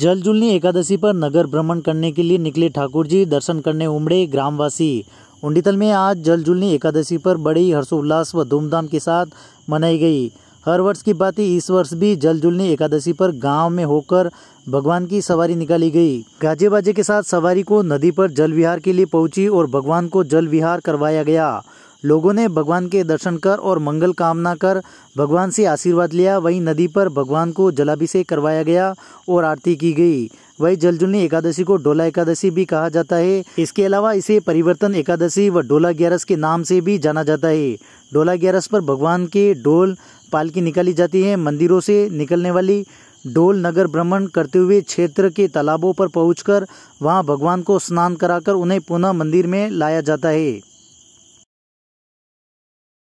जलजुलनी एकादशी पर नगर भ्रमण करने के लिए निकले ठाकुर जी दर्शन करने उमड़े ग्रामवासी उंडीतल में आज जलजुलनी एकादशी पर बड़ी हर्षोल्लास व धूमधाम के साथ मनाई गई हर वर्ष की बात ही इस वर्ष भी जलजुलनी एकादशी पर गांव में होकर भगवान की सवारी निकाली गई गाजे बाजे के साथ सवारी को नदी पर जल विहार के लिए पहुंची और भगवान को जल विहार करवाया गया लोगों ने भगवान के दर्शन कर और मंगल कामना कर भगवान से आशीर्वाद लिया वहीं नदी पर भगवान को जलाभिषेक करवाया गया और आरती की गई वही जलजुलनी एकादशी को डोला एकादशी भी कहा जाता है इसके अलावा इसे परिवर्तन एकादशी व डोला ग्यारस के नाम से भी जाना जाता है डोला ग्यारस पर भगवान के डोल पालकी निकाली जाती है मंदिरों से निकलने वाली डोल नगर भ्रमण करते हुए क्षेत्र के तालाबों पर पहुंचकर वहां भगवान को स्नान कराकर उन्हें पुनः मंदिर में लाया जाता है